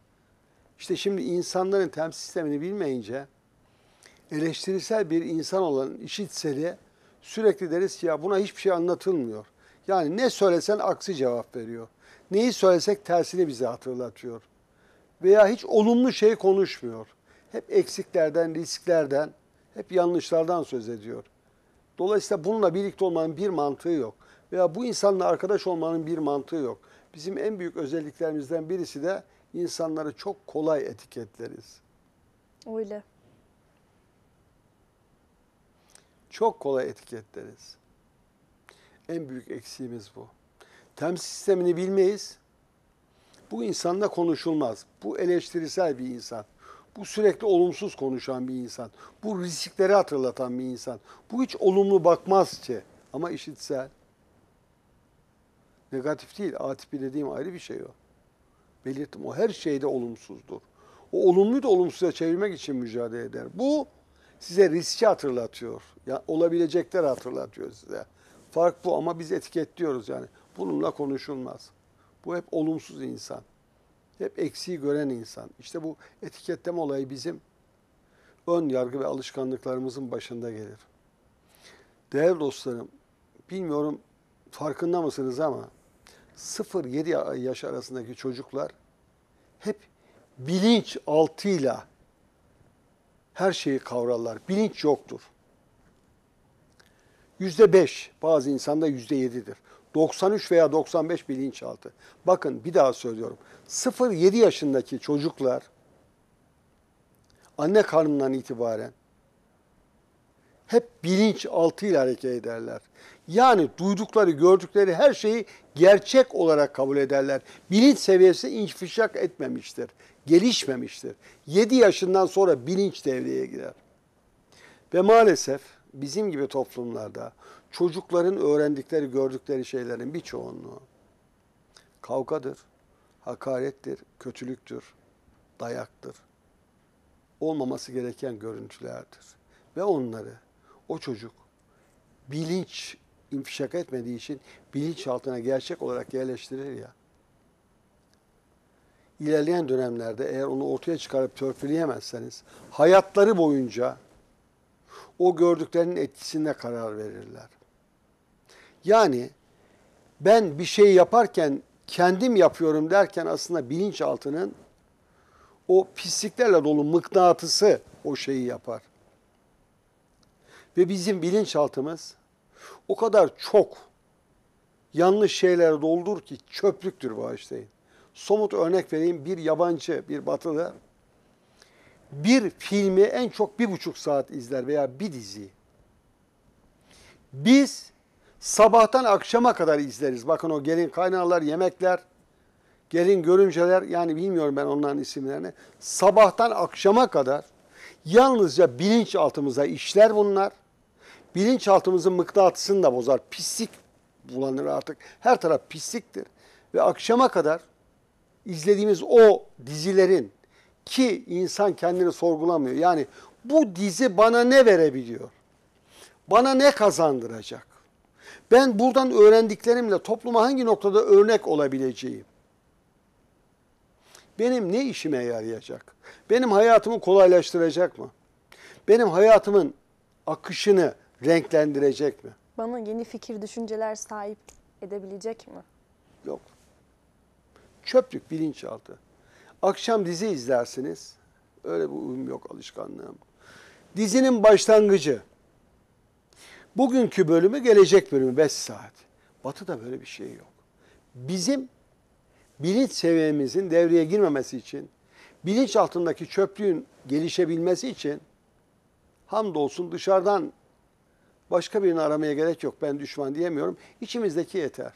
İşte şimdi insanların temsil sistemini bilmeyince eleştirisel bir insan olan işitseli sürekli deriz ki ya buna hiçbir şey anlatılmıyor. Yani ne söylesen aksi cevap veriyor. Neyi söylesek tersini bize hatırlatıyor. Veya hiç olumlu şey konuşmuyor. Hep eksiklerden, risklerden, hep yanlışlardan söz ediyor. Dolayısıyla bununla birlikte olmanın bir mantığı yok veya bu insanla arkadaş olmanın bir mantığı yok. Bizim en büyük özelliklerimizden birisi de insanları çok kolay etiketleriz. Öyle. Çok kolay etiketleriz. En büyük eksiğimiz bu. Tem sistemini bilmeyiz. Bu insanla konuşulmaz. Bu eleştirisel bir insan. Bu sürekli olumsuz konuşan bir insan. Bu riskleri hatırlatan bir insan. Bu hiç olumlu bakmaz ama işitsel. Negatif değil. Atipi dediğim ayrı bir şey o. Belirttim o her şeyde olumsuzdur. O olumluyu da olumsuza çevirmek için mücadele eder. Bu size riski hatırlatıyor. Ya, olabilecekler hatırlatıyor size. Fark bu ama biz etiketliyoruz yani. Bununla konuşulmaz. Bu hep olumsuz insan. Hep eksiği gören insan. İşte bu etiketleme olayı bizim ön yargı ve alışkanlıklarımızın başında gelir. Değerli dostlarım, bilmiyorum farkında mısınız ama 0-7 yaş arasındaki çocuklar hep bilinç altıyla her şeyi kavrarlar. Bilinç yoktur. Yüzde beş, bazı insanda yüzde yedidir. 93 veya 95 bilinçaltı. Bakın bir daha söylüyorum. 0-7 yaşındaki çocuklar anne karnından itibaren hep bilinç altıyla hareket ederler. Yani duydukları, gördükleri her şeyi gerçek olarak kabul ederler. Bilinç seviyesi infişak etmemiştir, gelişmemiştir. 7 yaşından sonra bilinç devreye girer. Ve maalesef bizim gibi toplumlarda çocukların öğrendikleri, gördükleri şeylerin bir çoğunluğu kavgadır, hakarettir, kötülüktür, dayaktır. Olmaması gereken görüntülerdir. Ve onları o çocuk bilinç infişak etmediği için bilinç altına gerçek olarak yerleştirir ya. İlerleyen dönemlerde eğer onu ortaya çıkarıp törpüleyemezseniz hayatları boyunca o gördüklerinin etkisinde karar verirler. Yani ben bir şey yaparken kendim yapıyorum derken aslında bilinçaltının o pisliklerle dolu mıknatısı o şeyi yapar. Ve bizim bilinçaltımız o kadar çok yanlış şeyler doldur ki çöplüktür Bağışlayın. Somut örnek vereyim bir yabancı, bir batılı bir filmi en çok bir buçuk saat izler veya bir dizi. Biz sabahtan akşama kadar izleriz. Bakın o gelin kaynarlar, yemekler, gelin görümceler yani bilmiyorum ben onların isimlerini. Sabahtan akşama kadar yalnızca bilinçaltımıza işler bunlar bilinçaltımızın mıknatısını da bozar. Pislik bulanır artık. Her taraf pisliktir. Ve akşama kadar izlediğimiz o dizilerin ki insan kendini sorgulamıyor. Yani bu dizi bana ne verebiliyor? Bana ne kazandıracak? Ben buradan öğrendiklerimle topluma hangi noktada örnek olabileceğim? Benim ne işime yarayacak? Benim hayatımı kolaylaştıracak mı? Benim hayatımın akışını renklendirecek mi? Bana yeni fikir, düşünceler sahip edebilecek mi? Yok. Çöplük bilinçaltı. Akşam dizi izlersiniz. Öyle bir uyum yok alışkanlığım. Dizinin başlangıcı. Bugünkü bölümü gelecek bölümü 5 saat. Batı'da böyle bir şey yok. Bizim bilinç seviyemizin devreye girmemesi için, bilinç altındaki çöplüğün gelişebilmesi için hamdolsun dışarıdan Başka birini aramaya gerek yok. Ben düşman diyemiyorum. İçimizdeki yeter.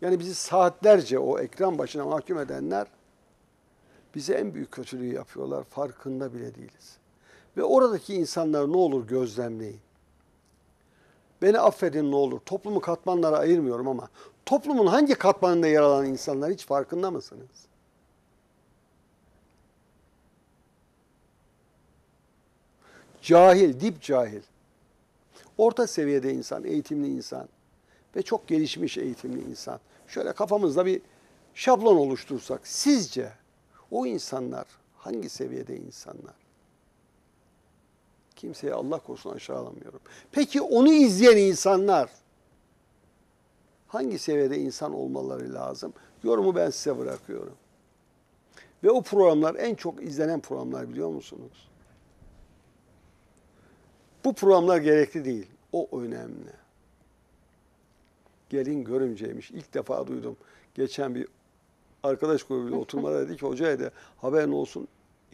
Yani bizi saatlerce o ekran başına mahkum edenler bize en büyük kötülüğü yapıyorlar. Farkında bile değiliz. Ve oradaki insanlar ne olur gözlemleyin. Beni affedin ne olur. Toplumu katmanlara ayırmıyorum ama toplumun hangi katmanında yer alan insanlar hiç farkında mısınız? Cahil, dip cahil orta seviyede insan, eğitimli insan ve çok gelişmiş eğitimli insan. Şöyle kafamızda bir şablon oluştursak sizce o insanlar hangi seviyede insanlar? Kimseye Allah korusun aşağılamıyorum. Peki onu izleyen insanlar hangi seviyede insan olmaları lazım? Yorumu ben size bırakıyorum. Ve o programlar en çok izlenen programlar biliyor musunuz? Bu programlar gerekli değil. O önemli. Gelin görümceymiş. İlk defa duydum. Geçen bir arkadaş grubuyla oturmada dedi ki hocaya da haberin olsun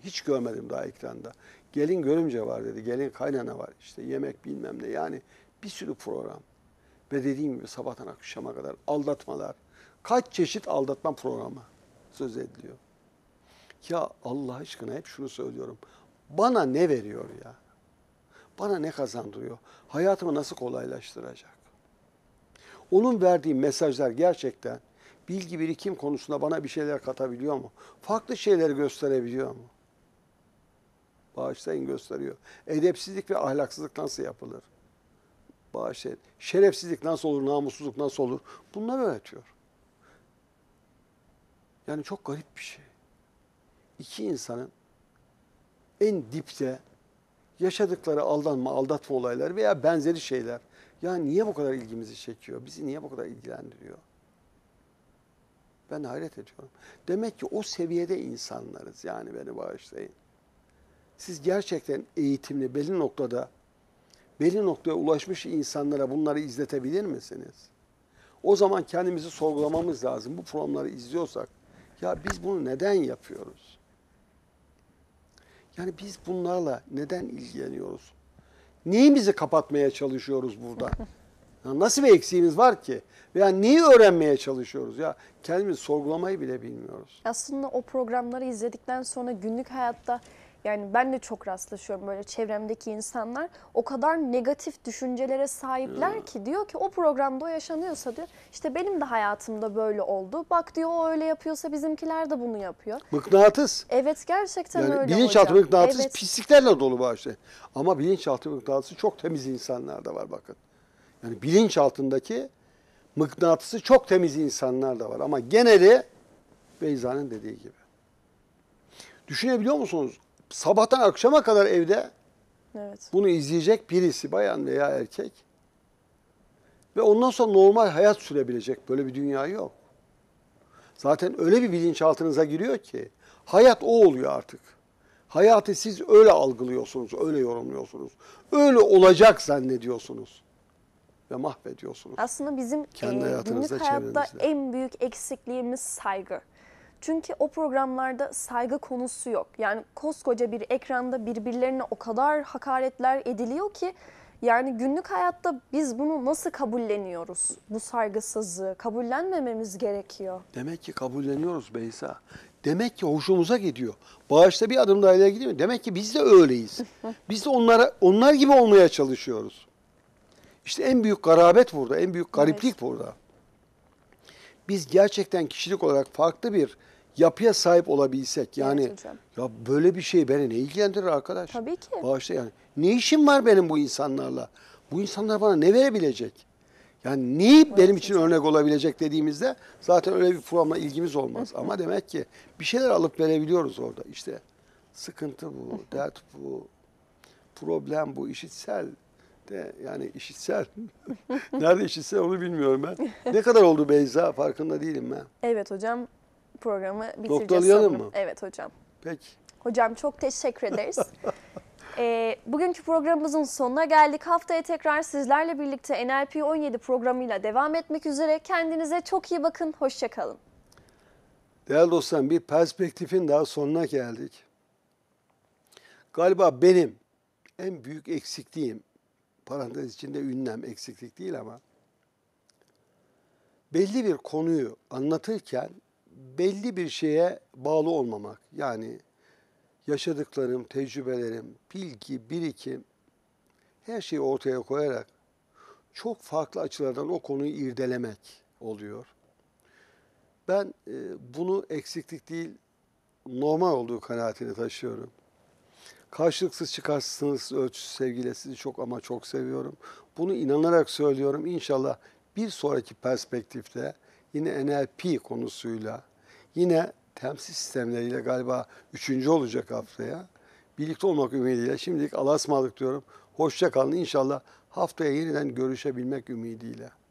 hiç görmedim daha ekranda. Gelin görümce var dedi. Gelin kaynana var. İşte yemek bilmem ne. Yani bir sürü program. Ve dediğim gibi sabahtan akşama kadar aldatmalar. Kaç çeşit aldatma programı söz ediliyor. Ya Allah aşkına hep şunu söylüyorum. Bana ne veriyor ya? bana ne kazandırıyor? Hayatımı nasıl kolaylaştıracak? Onun verdiği mesajlar gerçekten bilgi birikim konusunda bana bir şeyler katabiliyor mu? Farklı şeyleri gösterebiliyor mu? Bağışlayın gösteriyor. Edepsizlik ve ahlaksızlık nasıl yapılır? Bağışlayın. Şerefsizlik nasıl olur, namussuzluk nasıl olur? Bunları öğretiyor. Yani çok garip bir şey. İki insanın en dipte yaşadıkları aldanma, aldatma olayları veya benzeri şeyler. Ya niye bu kadar ilgimizi çekiyor? Bizi niye bu kadar ilgilendiriyor? Ben hayret ediyorum. Demek ki o seviyede insanlarız yani beni bağışlayın. Siz gerçekten eğitimli belli noktada, belli noktaya ulaşmış insanlara bunları izletebilir misiniz? O zaman kendimizi sorgulamamız lazım. Bu programları izliyorsak ya biz bunu neden yapıyoruz? Yani biz bunlarla neden ilgileniyoruz? Neyimizi kapatmaya çalışıyoruz burada? Ya nasıl bir eksiğimiz var ki? Veya neyi öğrenmeye çalışıyoruz? Ya kendimizi sorgulamayı bile bilmiyoruz. Aslında o programları izledikten sonra günlük hayatta yani ben de çok rastlaşıyorum böyle çevremdeki insanlar o kadar negatif düşüncelere sahipler ki diyor ki o programda o yaşanıyorsa diyor işte benim de hayatımda böyle oldu. Bak diyor o öyle yapıyorsa bizimkiler de bunu yapıyor. Mıknatıs. Evet gerçekten yani öyle bilinçaltı hocam. mıknatıs evet. pisliklerle dolu bağışlı. Ama bilinçaltı mıknatısı çok temiz insanlar da var bakın. Yani bilinçaltındaki mıknatısı çok temiz insanlar da var ama geneli Beyza'nın dediği gibi. Düşünebiliyor musunuz? sabahtan akşama kadar evde evet. bunu izleyecek birisi bayan veya erkek. Ve ondan sonra normal hayat sürebilecek böyle bir dünya yok. Zaten öyle bir bilinçaltınıza giriyor ki hayat o oluyor artık. Hayatı siz öyle algılıyorsunuz, öyle yorumluyorsunuz. Öyle olacak zannediyorsunuz ve mahvediyorsunuz. Aslında bizim Kendi e, günlük hayatta en büyük eksikliğimiz saygı. Çünkü o programlarda saygı konusu yok. Yani koskoca bir ekranda birbirlerine o kadar hakaretler ediliyor ki yani günlük hayatta biz bunu nasıl kabulleniyoruz? Bu saygısızlığı kabullenmememiz gerekiyor. Demek ki kabulleniyoruz Beyza. Demek ki hoşumuza gidiyor. Bağışta bir adım daha ileri gidiyor. Demek ki biz de öyleyiz. biz de onlara onlar gibi olmaya çalışıyoruz. İşte en büyük garabet burada, en büyük gariplik evet. burada biz gerçekten kişilik olarak farklı bir yapıya sahip olabilsek yani evet ya böyle bir şey beni ne ilgilendirir arkadaş? Tabii ki. Bağışla yani. Ne işim var benim bu insanlarla? Bu insanlar bana ne verebilecek? Yani neyi evet, benim için hocam. örnek olabilecek dediğimizde zaten öyle bir programla ilgimiz olmaz. Ama demek ki bir şeyler alıp verebiliyoruz orada. İşte sıkıntı bu, dert bu, problem bu, işitsel de yani işitsel. Nerede işitsel onu bilmiyorum ben. Ne kadar oldu Beyza farkında değilim ben. Evet hocam programı bitireceğiz. Noktalayalım sanırım. mı? Evet hocam. Peki. Hocam çok teşekkür ederiz. E, bugünkü programımızın sonuna geldik. Haftaya tekrar sizlerle birlikte NLP 17 programıyla devam etmek üzere. Kendinize çok iyi bakın. Hoşçakalın. Değerli dostlarım bir perspektifin daha sonuna geldik. Galiba benim en büyük eksikliğim parantez içinde ünlem eksiklik değil ama belli bir konuyu anlatırken belli bir şeye bağlı olmamak. Yani yaşadıklarım, tecrübelerim, bilgi, birikim her şeyi ortaya koyarak çok farklı açılardan o konuyu irdelemek oluyor. Ben e, bunu eksiklik değil normal olduğu kanaatini taşıyorum. Karşılıksız çıkarsınız ölçüsü sevgiyle sizi çok ama çok seviyorum. Bunu inanarak söylüyorum. İnşallah bir sonraki perspektifte yine NLP konusuyla, yine temsil sistemleriyle galiba üçüncü olacak haftaya. Birlikte olmak ümidiyle şimdilik Allah'a diyorum. Hoşça kalın. inşallah haftaya yeniden görüşebilmek ümidiyle.